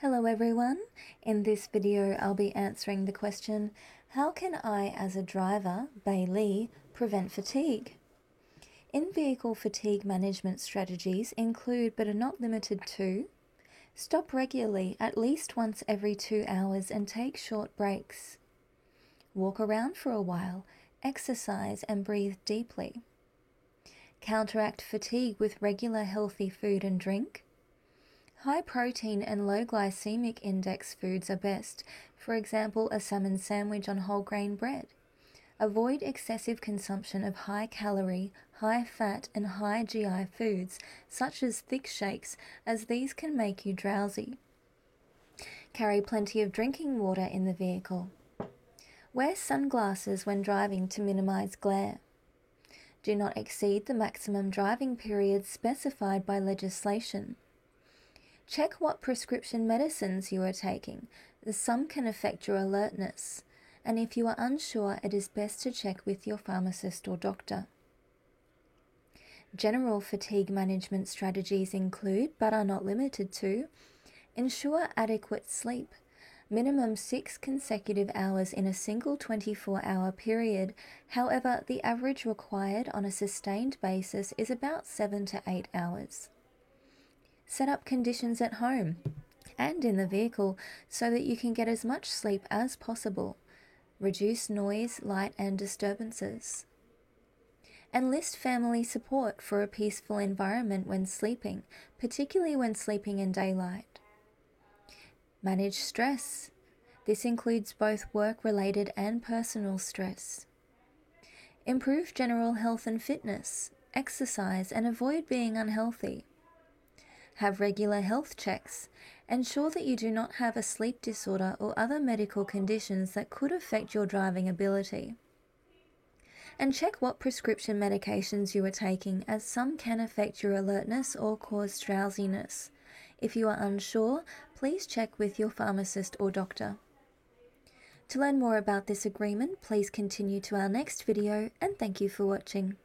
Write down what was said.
Hello everyone. In this video I'll be answering the question, how can I as a driver, Bailey, prevent fatigue? In-vehicle fatigue management strategies include but are not limited to Stop regularly at least once every two hours and take short breaks. Walk around for a while, exercise and breathe deeply. Counteract fatigue with regular healthy food and drink High protein and low glycemic index foods are best, for example, a salmon sandwich on whole grain bread. Avoid excessive consumption of high calorie, high fat, and high GI foods, such as thick shakes, as these can make you drowsy. Carry plenty of drinking water in the vehicle. Wear sunglasses when driving to minimize glare. Do not exceed the maximum driving period specified by legislation. Check what prescription medicines you are taking, as some can affect your alertness, and if you are unsure, it is best to check with your pharmacist or doctor. General fatigue management strategies include, but are not limited to, ensure adequate sleep, minimum six consecutive hours in a single 24 hour period. However, the average required on a sustained basis is about seven to eight hours set up conditions at home and in the vehicle so that you can get as much sleep as possible. Reduce noise, light, and disturbances. Enlist family support for a peaceful environment when sleeping, particularly when sleeping in daylight. Manage stress. This includes both work related and personal stress. Improve general health and fitness, exercise, and avoid being unhealthy have regular health checks, ensure that you do not have a sleep disorder or other medical conditions that could affect your driving ability. And check what prescription medications you are taking, as some can affect your alertness or cause drowsiness. If you are unsure, please check with your pharmacist or doctor. To learn more about this agreement, please continue to our next video and thank you for watching.